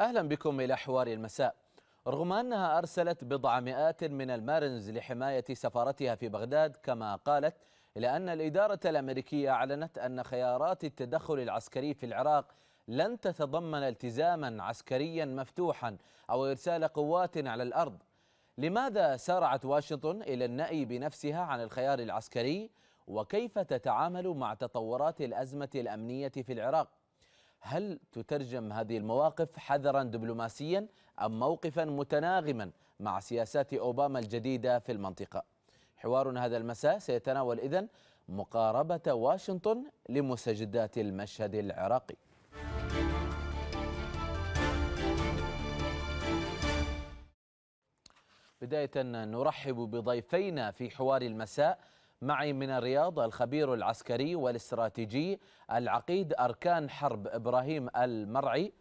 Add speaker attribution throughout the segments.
Speaker 1: أهلا بكم إلى حوار المساء رغم أنها أرسلت بضع مئات من المارنز لحماية سفارتها في بغداد كما قالت إلا أن الإدارة الأمريكية أعلنت أن خيارات التدخل العسكري في العراق لن تتضمن التزاما عسكريا مفتوحا أو إرسال قوات على الأرض لماذا سارعت واشنطن إلى النأي بنفسها عن الخيار العسكري وكيف تتعامل مع تطورات الأزمة الأمنية في العراق هل تترجم هذه المواقف حذرا دبلوماسيا أم موقفا متناغما مع سياسات أوباما الجديدة في المنطقة حوارنا هذا المساء سيتناول إذن مقاربة واشنطن لمستجدات المشهد العراقي بداية نرحب بضيفينا في حوار المساء معي من الرياض الخبير العسكري والاستراتيجي العقيد أركان حرب إبراهيم المرعي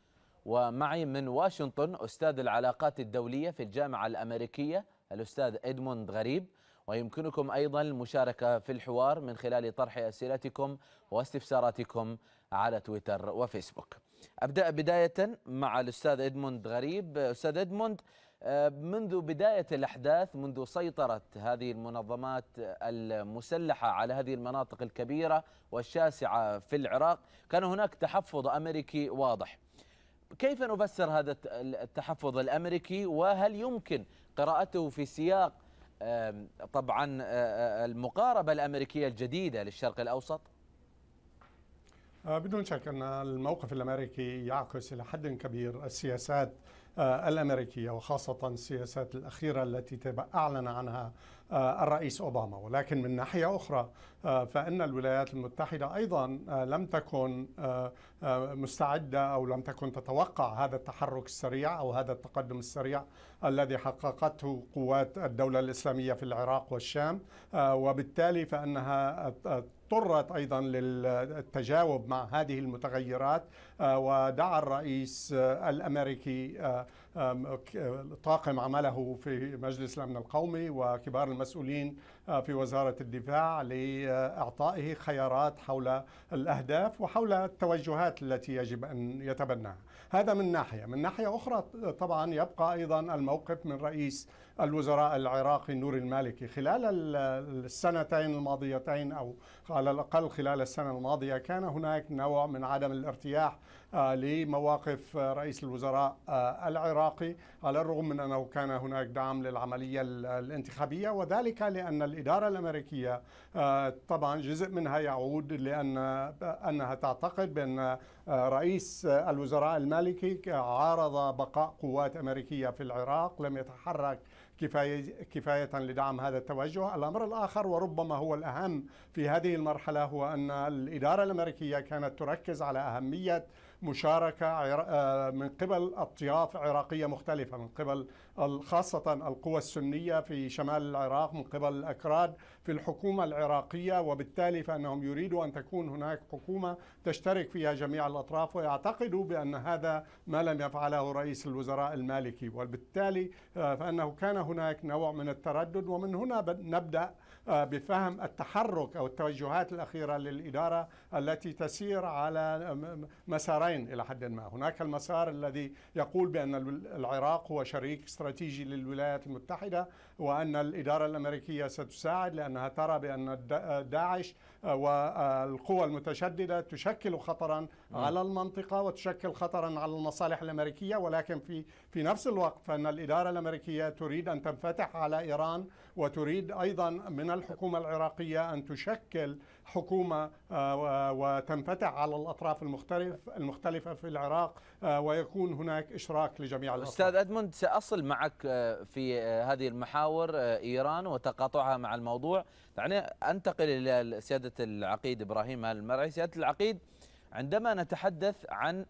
Speaker 1: ومعي من واشنطن أستاذ العلاقات الدولية في الجامعة الأمريكية الأستاذ إدموند غريب ويمكنكم أيضا المشاركة في الحوار من خلال طرح أسئلتكم واستفساراتكم على تويتر وفيسبوك أبدأ بداية مع الأستاذ إدموند غريب أستاذ إدموند منذ بداية الأحداث منذ سيطرة هذه المنظمات المسلحة على هذه المناطق الكبيرة والشاسعة في العراق كان هناك تحفظ أمريكي واضح كيف نفسر هذا التحفظ الأمريكي وهل يمكن قراءته في سياق طبعا المقاربة الأمريكية الجديدة للشرق الأوسط؟
Speaker 2: آه، بدون شك أن الموقف الأمريكي يعكس إلى حد كبير السياسات آه، الامريكيه وخاصه السياسات الاخيره التي اعلن عنها آه، الرئيس اوباما ولكن من ناحيه اخرى آه، فان الولايات المتحده ايضا لم تكن مستعده او لم تكن تتوقع هذا التحرك السريع او هذا التقدم السريع الذي حققته قوات الدوله الاسلاميه في العراق والشام وبالتالي فانها اضطرت ايضا للتجاوب مع هذه المتغيرات آه، ودعا الرئيس آه، الامريكي آه، طاقم عمله في مجلس الامن القومي وكبار المسؤولين في وزاره الدفاع لاعطائه خيارات حول الاهداف وحول التوجهات التي يجب ان يتبناها. هذا من ناحيه، من ناحيه اخرى طبعا يبقى ايضا الموقف من رئيس الوزراء العراقي نور المالكي خلال السنتين الماضيتين أو على الأقل خلال السنة الماضية كان هناك نوع من عدم الارتياح آه، لمواقف آه، رئيس الوزراء آه، العراقي على الرغم من أنه كان هناك دعم للعملية الانتخابية وذلك لأن الإدارة الأمريكية طبعا جزء منها يعود لأن أنها تعتقد بأن رئيس الوزراء المالكي عارض بقاء قوات أمريكية في العراق لم يتحرك كفاية, كفاية لدعم هذا التوجه الأمر الآخر وربما هو الأهم في هذه المرحلة هو أن الإدارة الأمريكية كانت تركز على أهمية مشاركة آه، من قبل أطياف عراقية مختلفة من قبل خاصة القوى السنية في شمال العراق من قبل الأكراد في الحكومة العراقية وبالتالي فأنهم يريدوا أن تكون هناك حكومة تشترك فيها جميع الأطراف ويعتقدوا بأن هذا ما لم يفعله رئيس الوزراء المالكي وبالتالي آه، فأنه كان هناك نوع من التردد ومن هنا نبدأ آه، بفهم التحرك أو التوجهات الأخيرة للإدارة التي تسير على مسارين إلى حد ما هناك المسار الذي يقول بأن العراق هو شريك استراتيجي للولايات المتحدة وأن الإدارة الأمريكية ستساعد لأنها ترى بأن داعش آه، والقوى المتشددة تشكل خطرا نعم. على المنطقة وتشكل خطرا على المصالح الأمريكية ولكن في في نفس الوقت فإن الإدارة الأمريكية تريد أن تنفتح على إيران وتريد أيضا من الحكومة العراقية أن تشكل حكومه آه، وتنفتح على الاطراف المختلف المختلفه في العراق آه، ويكون هناك اشراك لجميع الاطراف. استاذ
Speaker 1: ادموند ساصل معك آه، في هذه المحاور ايران وتقاطعها مع الموضوع، يعني انتقل الى سياده العقيد ابراهيم المرعي، سياده العقيد عندما نتحدث عن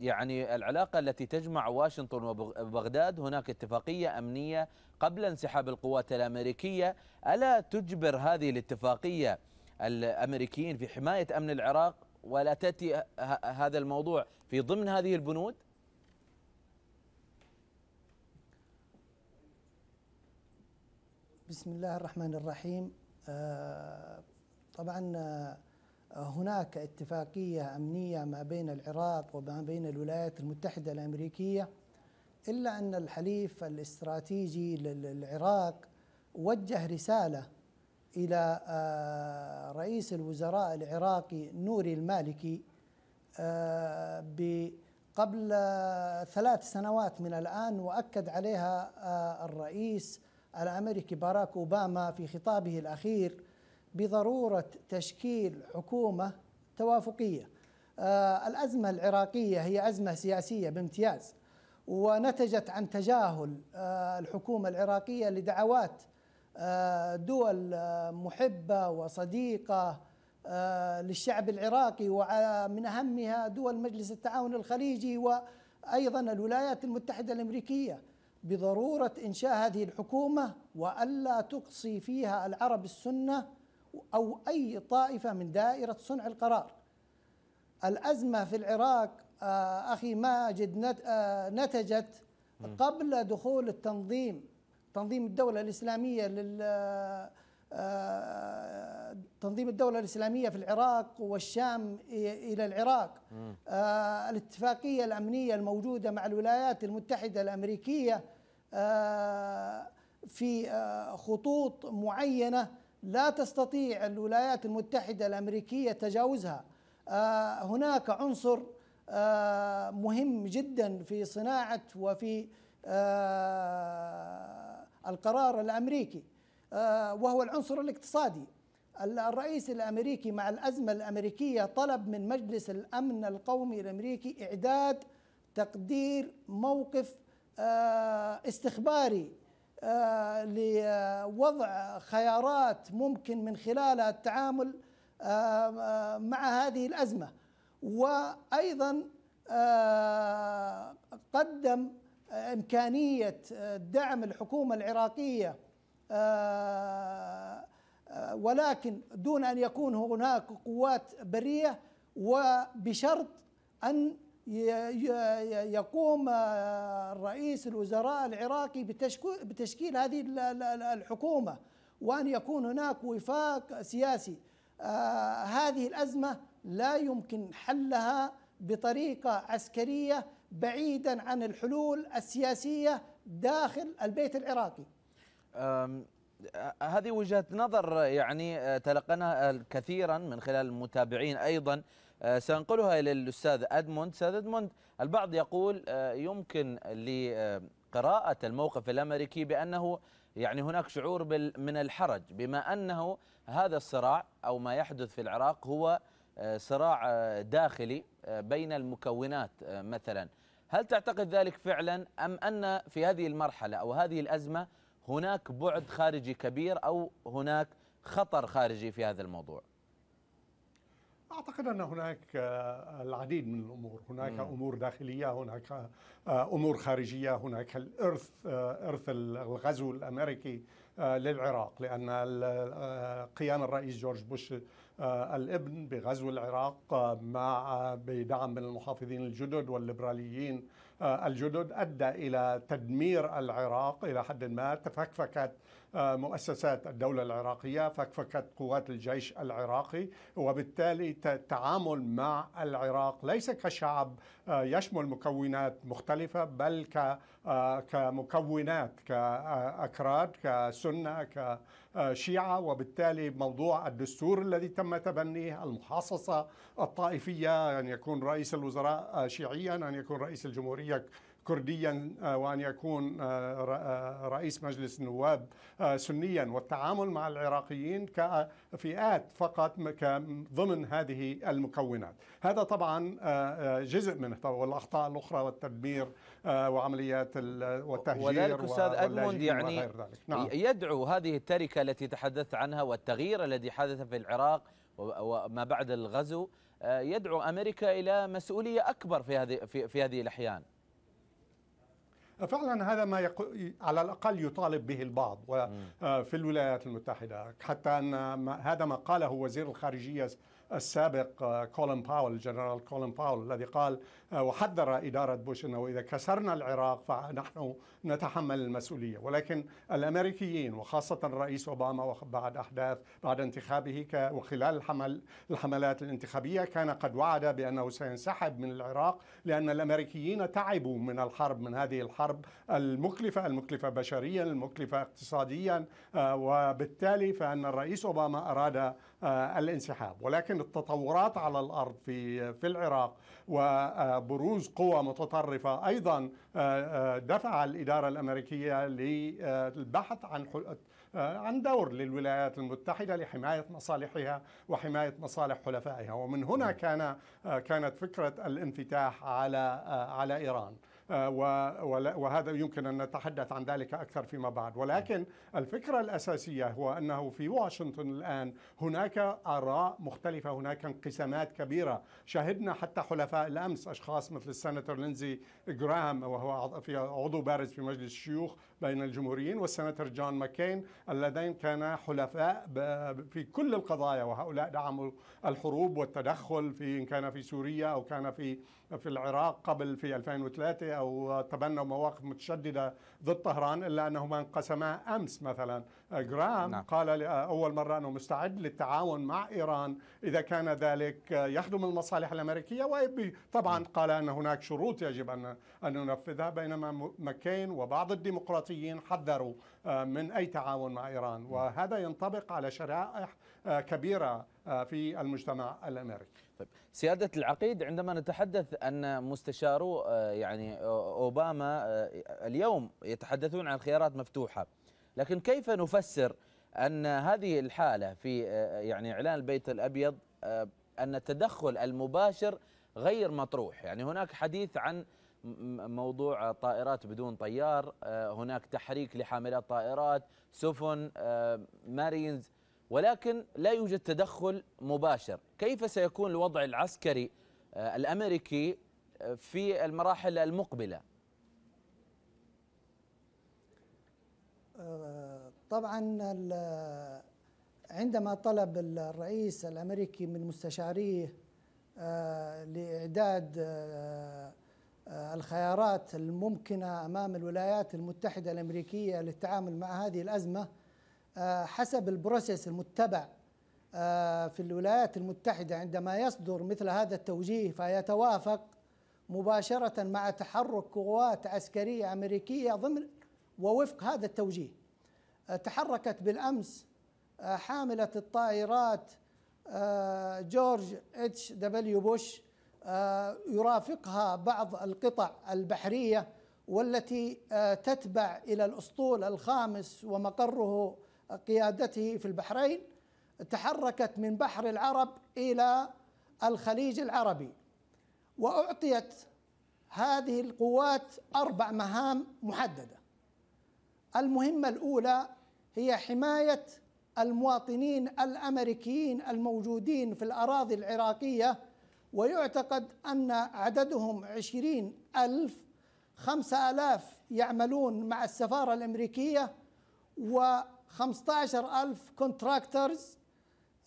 Speaker 1: يعني العلاقة التي تجمع واشنطن وبغداد هناك اتفاقية أمنية قبل انسحاب القوات الأمريكية ألا تجبر هذه الاتفاقية الامريكيين في حمايه امن العراق ولا تاتي هذا الموضوع في ضمن هذه البنود؟
Speaker 3: بسم الله الرحمن الرحيم آه، طبعا آه، هناك اتفاقيه امنيه ما بين العراق وما بين الولايات المتحده الامريكيه الا ان الحليف الاستراتيجي للعراق وجه رساله إلى آه، رئيس الوزراء العراقي نوري المالكي آه، قبل ثلاث سنوات من الآن وأكد عليها آه، الرئيس الأمريكي باراك أوباما في خطابه الأخير بضرورة تشكيل حكومة توافقية الأزمة العراقية هي أزمة سياسية بامتياز ونتجت عن تجاهل الحكومة العراقية لدعوات آه، دول آه، محبه وصديقه آه، للشعب العراقي ومن اهمها دول مجلس التعاون الخليجي وايضا الولايات المتحده الامريكيه بضروره انشاء هذه الحكومه والا تقصي فيها العرب السنه او اي طائفه من دائره صنع القرار. الازمه في العراق اخي ماجد نتجت قبل دخول التنظيم تنظيم الدولة الإسلامية لل آه، آه، تنظيم الدولة الإسلامية في العراق والشام إلى العراق آه، الاتفاقية الأمنية الموجودة مع الولايات المتحدة الأمريكية في خطوط معينة لا تستطيع الولايات المتحدة الأمريكية تجاوزها هناك عنصر مهم جدا في صناعة وفي القرار الامريكي آه، وهو العنصر الاقتصادي الرئيس الامريكي مع الازمه الامريكيه طلب من مجلس الامن القومي الامريكي اعداد تقدير موقف آه، استخباري آه، لوضع خيارات ممكن من خلالها التعامل مع هذه الازمه وايضا قدم آه، امكانيه آه، دعم الحكومه العراقيه آه، ولكن دون ان يكون هناك قوات بريه وبشرط ان يقوم رئيس الوزراء العراقي بتشكيل هذه الحكومه وان يكون هناك وفاق سياسي هذه الازمه لا يمكن حلها بطريقه عسكريه بعيدا عن الحلول السياسيه داخل البيت العراقي
Speaker 1: هذه وجهه نظر يعني تلقنا كثيرا من خلال المتابعين ايضا سانقلها الى الاستاذ ادموند استاذ ادموند البعض يقول يمكن لقراءه الموقف الامريكي بانه يعني هناك شعور من الحرج بما انه هذا الصراع او ما يحدث في العراق هو صراع داخلي بين المكونات مثلا هل تعتقد ذلك فعلا أم أن في هذه المرحلة أو هذه الأزمة هناك بعد خارجي كبير أو هناك خطر خارجي في هذا الموضوع
Speaker 2: أعتقد أن هناك آه، العديد من الأمور هناك مم. أمور داخلية هناك آه، أمور خارجية هناك الإرث آه، إرث الغزو الأمريكي للعراق لأن قيام الرئيس جورج بوش آه، الابن بغزو العراق آه، مع آه، بدعم من المحافظين الجدد والليبراليين الجدد ادى الى تدمير العراق الى حد ما تفكفكت مؤسسات الدولة العراقية فكفكت قوات الجيش العراقي وبالتالي التعامل مع العراق ليس كشعب آه، يشمل مكونات مختلفة بل آه، كمكونات كأكراد كسنة كشيعة وبالتالي موضوع الدستور الذي تم تبنيه المحاصصة الطائفية أن يكون رئيس الوزراء آه، شيعيا أن يكون رئيس الجمهورية كرديا آه، وأن يكون آه، آه، رئيس مجلس النواب سنيا والتعامل مع العراقيين كفئات فقط ضمن هذه المكونات هذا طبعا جزء منه والأخطاء الأخرى والتدمير وعمليات والتهجير وذلك أستاذ أدموند يعني
Speaker 1: نعم. يدعو هذه التركة التي تحدثت عنها والتغيير الذي حدث في العراق وما بعد الغزو يدعو امريكا الى مسؤوليه اكبر في هذه في, في هذه الاحيان
Speaker 2: فعلا هذا ما يق... على الاقل يطالب به البعض وفي آه، الولايات المتحده حتى ان ما... هذا ما قاله وزير الخارجيه السابق آه، كولin باول الجنرال كولين باول الذي قال آه، وحذر إدارة بوش أنه إذا كسرنا العراق فنحن نتحمل المسؤولية ولكن الأمريكيين وخاصة الرئيس أوباما بعد أحداث بعد انتخابه وخلال الحمل الحملات الانتخابية كان قد وعد بأنه سينسحب من العراق لأن الأمريكيين تعبوا من الحرب من هذه الحرب المكلفة المكلفة بشريا المكلفة اقتصاديا آه، وبالتالي فأن الرئيس أوباما أراد آه، الانسحاب ولكن التطورات على الأرض في في العراق و بروز قوى متطرفة أيضا آه، آه، دفع الإدارة الأمريكية للبحث عن آه، عن دور للولايات المتحدة لحماية مصالحها وحماية مصالح حلفائها ومن هنا نعم. كان كانت فكرة الانفتاح على على إيران آه، وهذا يمكن أن نتحدث عن ذلك أكثر فيما بعد ولكن الفكرة الأساسية هو أنه في واشنطن الآن هناك آراء مختلفة هناك انقسامات كبيرة شهدنا حتى حلفاء الأمس أشخاص مثل السناتور لينزي جرام وهو في عضو بارز في مجلس الشيوخ بين الجمهوريين والسناتر جون ماكين اللذين كانا حلفاء في كل القضايا وهؤلاء دعموا الحروب والتدخل في إن كان في سوريا أو كان في في العراق قبل في 2003 أو تبنوا مواقف متشددة ضد طهران إلا أنهما انقسما أمس مثلا جرام نعم. قال أول مرة أنه مستعد للتعاون مع إيران إذا كان ذلك يخدم المصالح الأمريكية وطبعا نعم. قال أن هناك شروط يجب أن أن ننفذها بينما مكين وبعض الديمقراطيين الديمقراطيين حذروا آه، من أي تعاون مع إيران وهذا ينطبق على شرائح آه، كبيرة آه، في المجتمع الأمريكي طيب سيادة العقيد عندما نتحدث أن مستشارو
Speaker 1: يعني أوباما اليوم يتحدثون عن خيارات مفتوحة لكن كيف نفسر أن هذه الحالة في يعني إعلان البيت الأبيض أن التدخل المباشر غير مطروح يعني هناك حديث عن موضوع طائرات بدون طيار آه، هناك تحريك لحاملات طائرات سفن مارينز آه، ولكن لا يوجد تدخل مباشر كيف سيكون الوضع العسكري آه، الأمريكي في المراحل المقبلة
Speaker 3: طبعا عندما طلب الرئيس الأمريكي من مستشاريه لإعداد آه، الخيارات الممكنه امام الولايات المتحده الامريكيه للتعامل مع هذه الازمه آه، حسب البروسيس المتبع آه، في الولايات المتحده عندما يصدر مثل هذا التوجيه فيتوافق مباشره مع تحرك قوات عسكريه امريكيه ضمن ووفق هذا التوجيه. تحركت بالامس حامله الطائرات جورج اتش دبليو بوش آه، يرافقها بعض القطع البحريه والتي آه، تتبع الى الاسطول الخامس ومقره قيادته في البحرين تحركت من بحر العرب الى الخليج العربي واعطيت هذه القوات اربع مهام محدده المهمه الاولى هي حمايه المواطنين الامريكيين الموجودين في الاراضي العراقيه ويعتقد أن عددهم عشرين ألف خمسة ألاف يعملون مع السفارة الأمريكية و عشر ألف كونتراكترز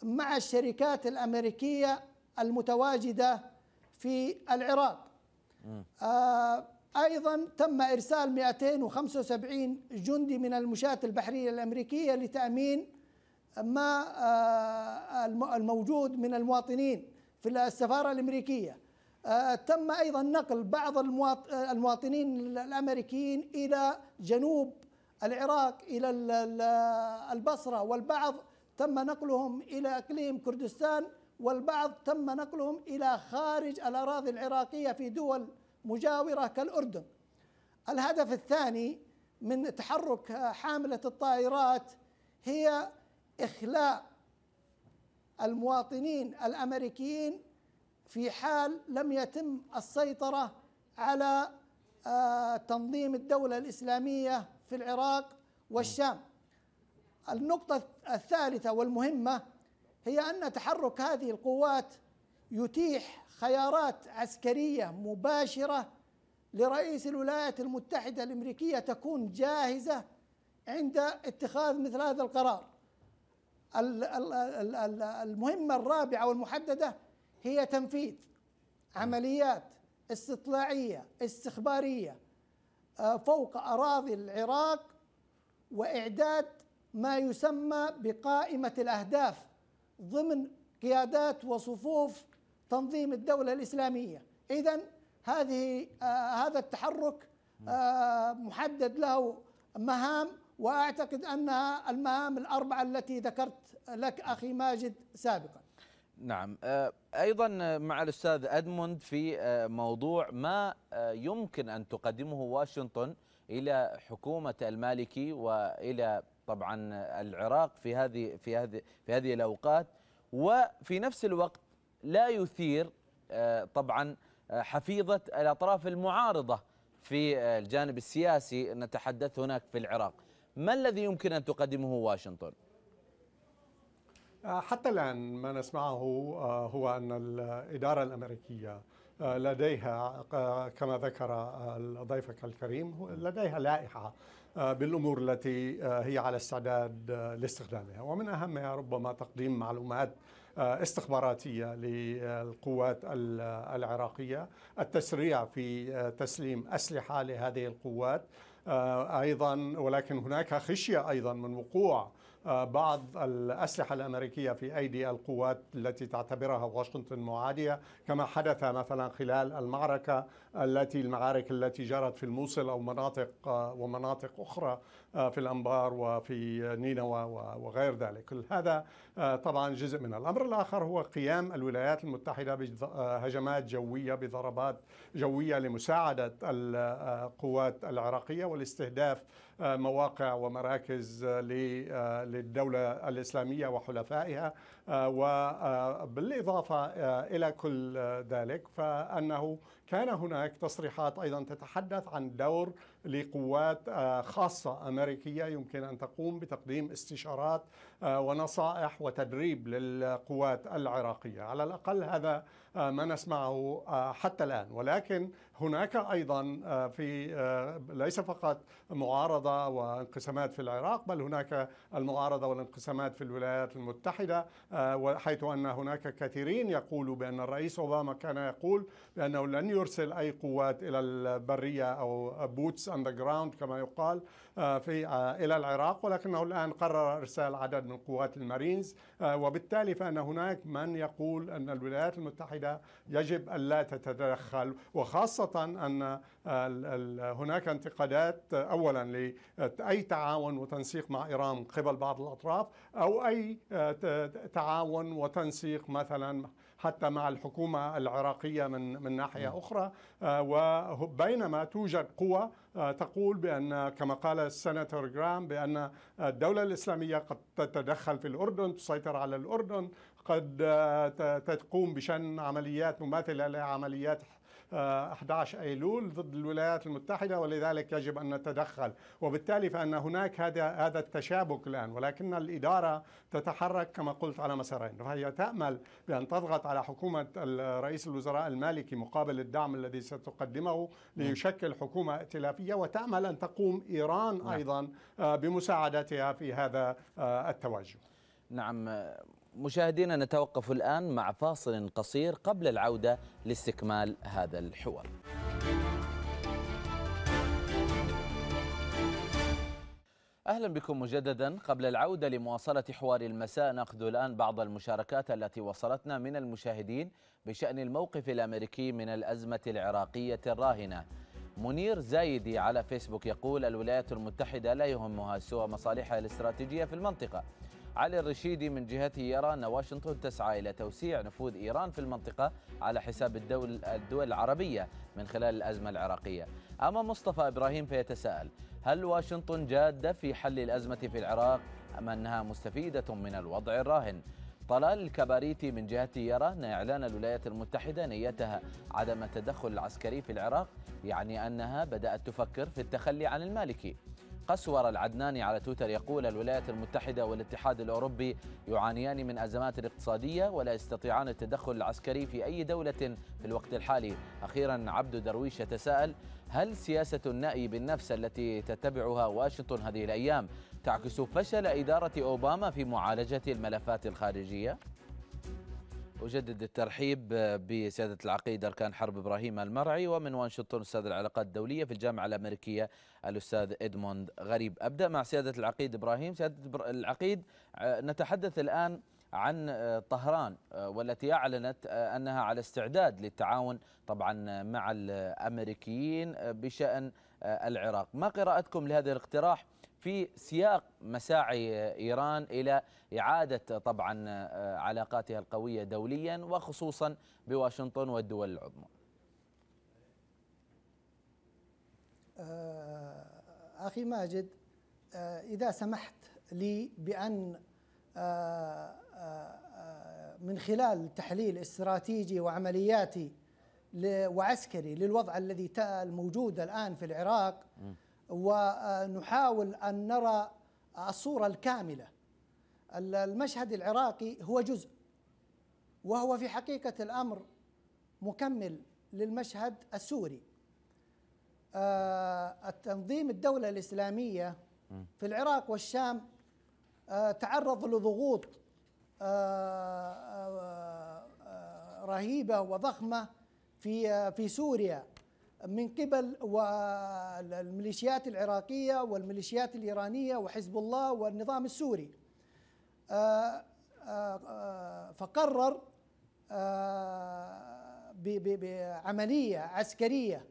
Speaker 3: مع الشركات الأمريكية المتواجدة في العراق آه، أيضا تم إرسال 275 جندي من المشاة البحرية الأمريكية لتأمين ما آه، الموجود من المواطنين في السفارة الأمريكية آه، تم أيضا نقل بعض آه، المواطنين الأمريكيين إلى جنوب العراق إلى البصرة والبعض تم نقلهم إلى إقليم كردستان والبعض تم نقلهم إلى خارج الأراضي العراقية في دول مجاورة كالأردن الهدف الثاني من تحرك حاملة الطائرات هي إخلاء المواطنين الامريكيين في حال لم يتم السيطره على آه، تنظيم الدوله الاسلاميه في العراق والشام. النقطه الثالثه والمهمه هي ان تحرك هذه القوات يتيح خيارات عسكريه مباشره لرئيس الولايات المتحده الامريكيه تكون جاهزه عند اتخاذ مثل هذا القرار. المهمة الرابعة والمحددة هي تنفيذ عمليات استطلاعية استخبارية آه، فوق أراضي العراق وإعداد ما يسمى بقائمة الأهداف ضمن قيادات وصفوف تنظيم الدولة الإسلامية إذا هذه آه هذا التحرك آه محدد له مهام واعتقد انها المهام الاربعه التي ذكرت لك اخي ماجد سابقا.
Speaker 1: نعم آه، ايضا آه، مع الاستاذ ادموند في آه، موضوع ما يمكن ان تقدمه واشنطن الى حكومه المالكي والى طبعا العراق في هذه في هذه في هذه الاوقات وفي نفس الوقت لا يثير طبعا حفيظه الاطراف المعارضه في الجانب السياسي نتحدث هناك في العراق ما الذي يمكن أن تقدمه واشنطن؟
Speaker 2: آه، حتى الآن ما نسمعه آه، هو أن الإدارة الأمريكية آه، لديها كما ذكر ضيفك الكريم لديها لائحة بالأمور التي هي على استعداد لاستخدامها ومن أهمها ربما تقديم معلومات استخباراتية للقوات العراقية التسريع في تسليم أسلحة لهذه القوات آه، أيضا ولكن هناك خشية أيضا من وقوع آه، بعض الأسلحة الأمريكية في أيدي القوات التي تعتبرها واشنطن معادية كما حدث مثلا خلال المعركة التي المعارك التي جرت في الموصل أو مناطق آه، ومناطق أخرى آه، في الأنبار وفي نينوى وغير ذلك هذا طبعا جزء من الأمر الآخر هو قيام الولايات المتحدة بهجمات جوية بضربات جوية لمساعدة القوات العراقية والاستهداف مواقع ومراكز للدولة الإسلامية وحلفائها آه، وبالإضافة آه، آه، إلى كل ذلك فأنه كان هناك تصريحات أيضا تتحدث عن دور لقوات خاصة أمريكية يمكن أن تقوم بتقديم استشارات ونصائح وتدريب للقوات العراقية على الأقل هذا ما نسمعه حتى الآن ولكن هناك أيضا في ليس فقط معارضة وانقسامات في العراق بل هناك المعارضة والانقسامات في الولايات المتحدة حيث أن هناك كثيرين يقولوا بأن الرئيس أوباما كان يقول بأنه لن يرسل أي قوات إلى البرية أو بوتس أن جراوند كما يقال آه، في آه، إلى العراق ولكنه الآن قرر إرسال عدد من قوات المارينز آه، وبالتالي فأن هناك من يقول أن الولايات المتحدة يجب أن لا تتدخل وخاصة أن هناك انتقادات أولا لأي تعاون وتنسيق مع إيران من قبل بعض الأطراف أو أي تعاون وتنسيق مثلا حتى مع الحكومة العراقية من من ناحية نعم. أخرى وبينما توجد قوى آه، تقول بأن كما قال السناتور جرام بأن الدولة الإسلامية قد تتدخل في الأردن تسيطر على الأردن قد آه، تقوم بشان عمليات مماثلة لعمليات 11 آه، أيلول ضد الولايات المتحدة ولذلك يجب أن نتدخل وبالتالي فأن هناك هذا هذا التشابك الآن ولكن الإدارة تتحرك كما قلت على مسارين فهي تأمل بأن تضغط على حكومة رئيس الوزراء المالكي مقابل الدعم الذي ستقدمه نعم. ليشكل حكومة ائتلافية وتأمل أن تقوم إيران نعم. أيضا آه، بمساعدتها في هذا آه، التوجه نعم مشاهدينا نتوقف الآن
Speaker 1: مع فاصل قصير قبل العودة لاستكمال هذا الحوار اهلا بكم مجددا قبل العوده لمواصله حوار المساء ناخذ الان بعض المشاركات التي وصلتنا من المشاهدين بشان الموقف الامريكي من الازمه العراقيه الراهنه. منير زايدي على فيسبوك يقول الولايات المتحده لا يهمها سوى مصالحها الاستراتيجيه في المنطقه علي الرشيدي من جهته يرى أن واشنطن تسعى إلى توسيع نفوذ إيران في المنطقة على حساب الدول, الدول العربية من خلال الأزمة العراقية أما مصطفى إبراهيم فيتساءل هل واشنطن جادة في حل الأزمة في العراق أم أنها مستفيدة من الوضع الراهن؟ طلال الكباريتي من جهته يرى أن إعلان الولايات المتحدة نيتها عدم التدخل العسكري في العراق يعني أنها بدأت تفكر في التخلي عن المالكي قسور العدناني على تويتر يقول الولايات المتحدة والاتحاد الأوروبي يعانيان من أزمات اقتصادية ولا يستطيعان التدخل العسكري في أي دولة في الوقت الحالي أخيرا عبد درويش يتساءل هل سياسة النأي بالنفس التي تتبعها واشنطن هذه الأيام تعكس فشل إدارة أوباما في معالجة الملفات الخارجية؟ أجدد الترحيب بسيادة العقيد أركان حرب إبراهيم المرعي ومن واشنطن أستاذ العلاقات الدولية في الجامعة الأمريكية الأستاذ إدموند غريب أبدأ مع سيادة العقيد إبراهيم سيادة العقيد آه، نتحدث الآن عن آه، طهران آه، والتي أعلنت أنها على استعداد للتعاون طبعا مع الأمريكيين بشأن العراق ما قراءتكم لهذا الاقتراح؟ في سياق مساعي إيران إلى إعادة طبعا آه، علاقاتها القوية دوليا وخصوصا بواشنطن والدول العظمى
Speaker 3: آه، أخي ماجد آه، إذا سمحت لي بأن من خلال تحليل استراتيجي وعملياتي وعسكري للوضع الذي الموجود الآن في العراق م. ونحاول ان نرى الصوره الكامله المشهد العراقي هو جزء وهو في حقيقه الامر مكمل للمشهد السوري آه، التنظيم الدوله الاسلاميه في العراق والشام آه، تعرض لضغوط آه، رهيبه وضخمه في في سوريا من قبل الميليشيات العراقية والميليشيات الإيرانية وحزب الله والنظام السوري آه، آه، آه، فقرر بعملية عسكرية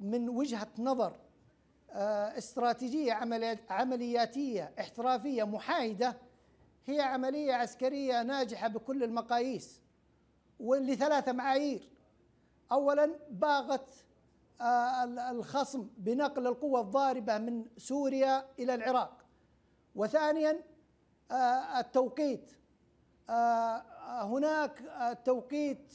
Speaker 3: من وجهة نظر استراتيجية عملياتية احترافية محايدة هي عملية عسكرية ناجحة بكل المقاييس ولثلاثة معايير أولا باغت آه، الخصم بنقل القوة الضاربة من سوريا إلى العراق وثانيا آه، التوقيت آه، هناك التوقيت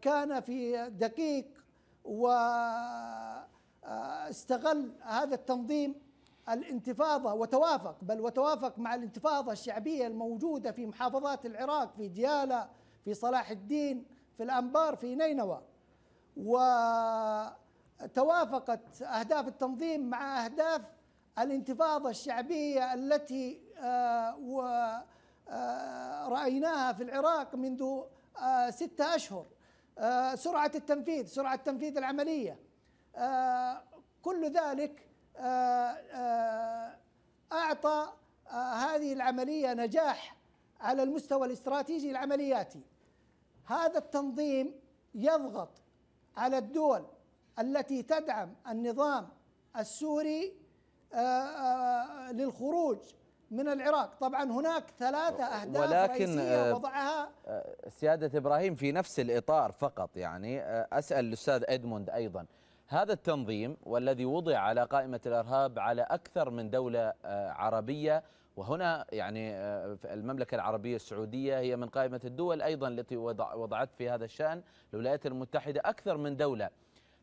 Speaker 3: كان في دقيق واستغل هذا التنظيم الانتفاضة وتوافق بل وتوافق مع الانتفاضة الشعبية الموجودة في محافظات العراق في ديالى في صلاح الدين في الأنبار في نينوى وتوافقت أهداف التنظيم مع أهداف الانتفاضة الشعبية التي آه، آه، رأيناها في العراق منذ آه، ستة أشهر سرعة التنفيذ سرعة تنفيذ العملية كل ذلك أعطى هذه العملية نجاح على المستوى الاستراتيجي العملياتي هذا التنظيم يضغط على الدول التي تدعم النظام السوري آه، آه، للخروج من العراق طبعا هناك ثلاثة أهداف ولكن رئيسية آه، وضعها
Speaker 1: سيادة إبراهيم في نفس الإطار فقط يعني أسأل الأستاذ أدموند أيضا هذا التنظيم والذي وضع على قائمة الإرهاب على أكثر من دولة عربية وهنا يعني آه، المملكة العربية السعودية هي من قائمة الدول أيضا التي وضعت في هذا الشأن الولايات المتحدة أكثر من دولة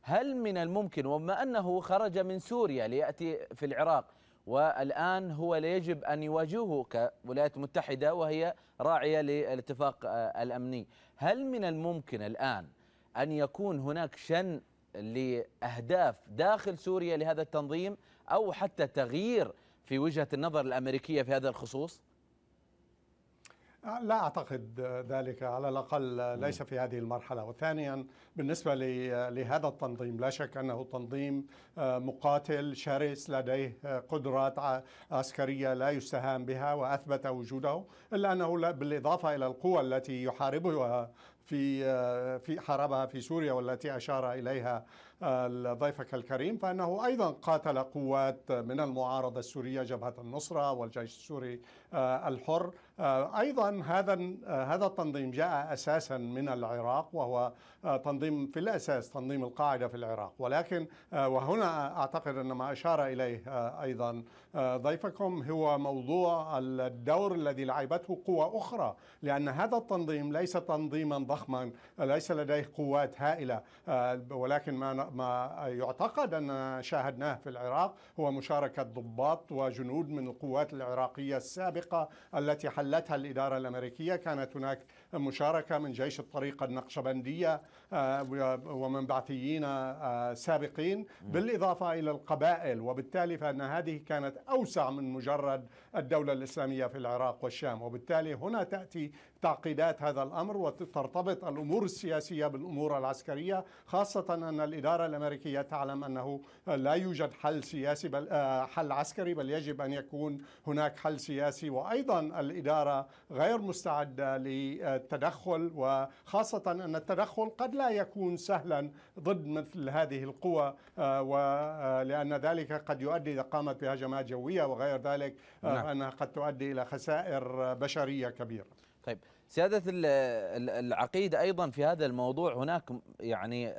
Speaker 1: هل من الممكن وما أنه خرج من سوريا ليأتي في العراق والآن هو يجب أن يواجهه كولايات متحدة وهي راعية للاتفاق آه، الأمني هل من الممكن الآن أن يكون هناك شن لأهداف داخل سوريا لهذا التنظيم أو حتى تغيير في وجهة النظر الأمريكية في هذا الخصوص؟
Speaker 2: آه، لا أعتقد ذلك على الأقل ليس في هذه المرحلة وثانيا بالنسبة لهذا التنظيم لا شك أنه تنظيم آه، مقاتل شرس لديه آه، قدرات عسكرية لا يستهان بها وأثبت وجوده إلا أنه بالإضافة إلى القوى التي يحاربها في في حربها في سوريا والتي اشار اليها ضيفك الكريم فانه ايضا قاتل قوات من المعارضه السوريه جبهه النصره والجيش السوري آه، الحر آه، ايضا هذا آه، هذا التنظيم جاء اساسا من العراق وهو تنظيم في الاساس تنظيم القاعده في العراق ولكن وهنا اعتقد ان ما اشار اليه ايضا آه، ضيفكم هو موضوع الدور الذي لعبته قوى أخرى لأن هذا التنظيم ليس تنظيما ضخما ليس لديه قوات هائلة آه، ولكن ما ما يعتقد أن شاهدناه في العراق هو مشاركة ضباط وجنود من القوات العراقية السابقة التي حلتها الإدارة الأمريكية كانت هناك مشاركة من جيش الطريقة النقشبندية آه، ومنبعثيين آه، سابقين بالإضافة إلى القبائل وبالتالي فأن هذه كانت أوسع من مجرد الدولة الإسلامية في العراق والشام وبالتالي هنا تأتي تعقيدات هذا الامر وترتبط الامور السياسيه بالامور العسكريه خاصه ان الاداره الامريكيه تعلم انه لا يوجد حل سياسي بل آه، حل عسكري بل يجب ان يكون هناك حل سياسي وايضا الاداره غير مستعده للتدخل وخاصه ان التدخل قد لا يكون سهلا ضد مثل هذه القوى آه، ولان آه، ذلك قد يؤدي اذا قامت بهجمات جويه وغير ذلك نعم. انها قد تؤدي الى خسائر بشريه كبيره طيب سيادة
Speaker 1: العقيدة أيضا في هذا الموضوع هناك يعني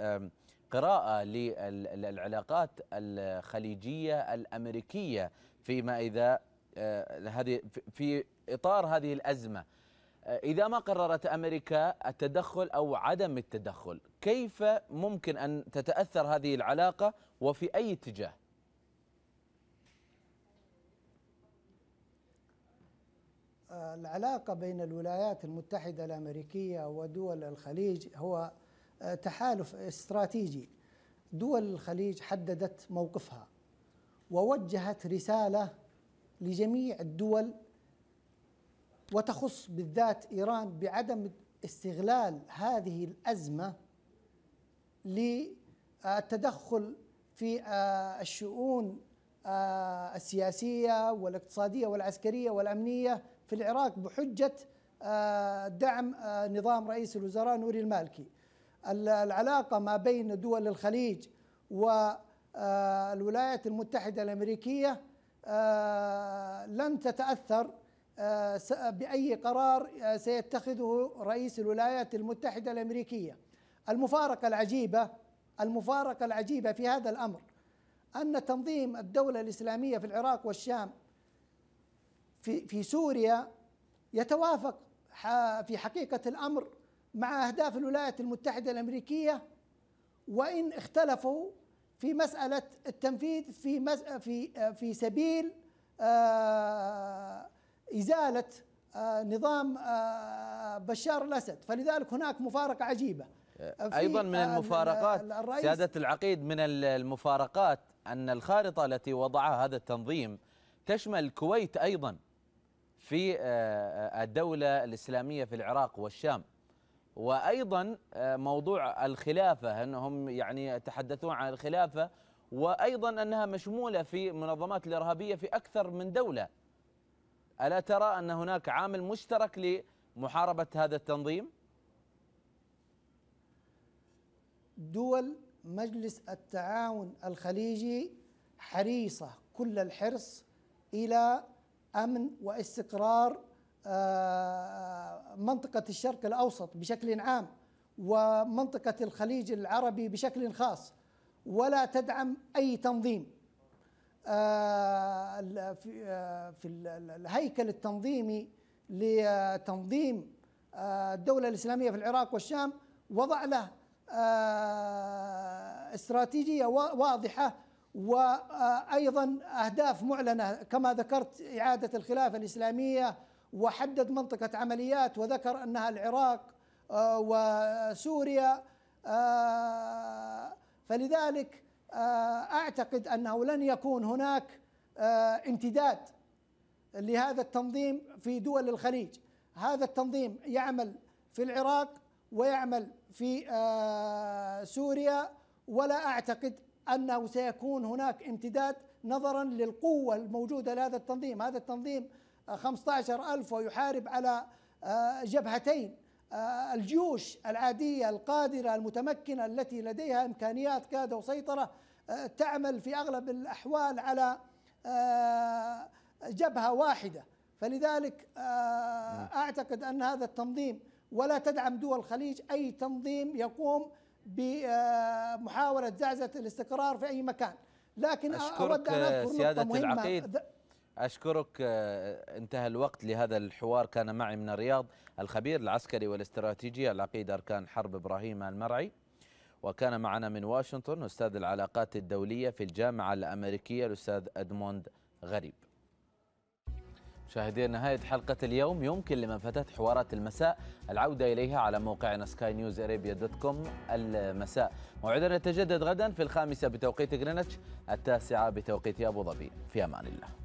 Speaker 1: قراءة للعلاقات الخليجية الأمريكية فيما إذا آه، هذه في إطار هذه الأزمة آه، إذا ما قررت أمريكا التدخل أو عدم التدخل كيف ممكن أن تتأثر هذه العلاقة وفي أي اتجاه
Speaker 3: العلاقة بين الولايات المتحدة الأمريكية ودول الخليج هو آه، تحالف استراتيجي دول الخليج حددت موقفها ووجهت رسالة لجميع الدول وتخص بالذات إيران بعدم استغلال هذه الأزمة للتدخل في آه، الشؤون آه، السياسية والاقتصادية والعسكرية والأمنية في العراق بحجة آه، دعم آه، نظام رئيس الوزراء نوري المالكي العلاقة ما بين دول الخليج والولايات آه، المتحدة الأمريكية لن تتأثر بأي قرار سيتخذه رئيس الولايات المتحدة الأمريكية المفارقة العجيبة المفارقة العجيبة في هذا الأمر أن تنظيم الدولة الإسلامية في العراق والشام في في سوريا يتوافق في حقيقه الامر مع اهداف الولايات المتحده الامريكيه وان اختلفوا في مساله التنفيذ في في في سبيل آه، ازاله آه، نظام آه، بشار الاسد فلذلك هناك مفارقه عجيبه
Speaker 1: ايضا من المفارقات سياده العقيد من المفارقات ان الخارطه التي وضعها هذا التنظيم تشمل الكويت ايضا في آه، آه، الدولة الإسلامية في العراق والشام وأيضا آه، موضوع الخلافة أنهم يعني يتحدثون عن الخلافة وأيضا أنها مشمولة في منظمات الإرهابية في أكثر من دولة ألا ترى أن هناك عامل مشترك لمحاربة هذا التنظيم؟ دول مجلس
Speaker 3: التعاون الخليجي حريصة كل الحرص إلى امن واستقرار آه، منطقه الشرق الاوسط بشكل عام ومنطقه الخليج العربي بشكل خاص ولا تدعم اي تنظيم آه، في آه، الهيكل التنظيمي لتنظيم الدولة الإسلامية في العراق والشام وضع له استراتيجية واضحة وايضا اهداف معلنه كما ذكرت اعاده الخلافه الاسلاميه وحدد منطقه عمليات وذكر انها العراق آه، وسوريا آه، فلذلك آه، اعتقد انه لن يكون هناك امتداد لهذا التنظيم في دول الخليج هذا التنظيم يعمل في العراق ويعمل في سوريا ولا اعتقد انه سيكون هناك امتداد نظرا للقوه الموجوده لهذا التنظيم، هذا التنظيم 15000 ويحارب على آه، جبهتين آه، الجيوش العاديه القادره المتمكنه التي لديها امكانيات قاده وسيطره آه، تعمل في اغلب الاحوال على جبهه واحده فلذلك نعم. اعتقد ان هذا التنظيم ولا تدعم دول الخليج اي تنظيم يقوم بمحاولة زعزعة الاستقرار في أي مكان لكن أشكرك أود أن أذكر آه، سيادة نقطة مهمة العقيد
Speaker 1: أشكرك آه، انتهى الوقت لهذا الحوار كان معي من الرياض الخبير العسكري والاستراتيجي العقيد أركان حرب إبراهيم المرعي وكان معنا من واشنطن أستاذ العلاقات الدولية في الجامعة الأمريكية الأستاذ أدموند غريب مشاهدينا نهاية حلقة اليوم يمكن لمن فاتت حوارات المساء العودة إليها على موقعنا سكاي نيوز أريبيا دوت كوم المساء موعدنا يتجدد غدا في الخامسة بتوقيت غرينتش التاسعة بتوقيت أبو ظبي في أمان الله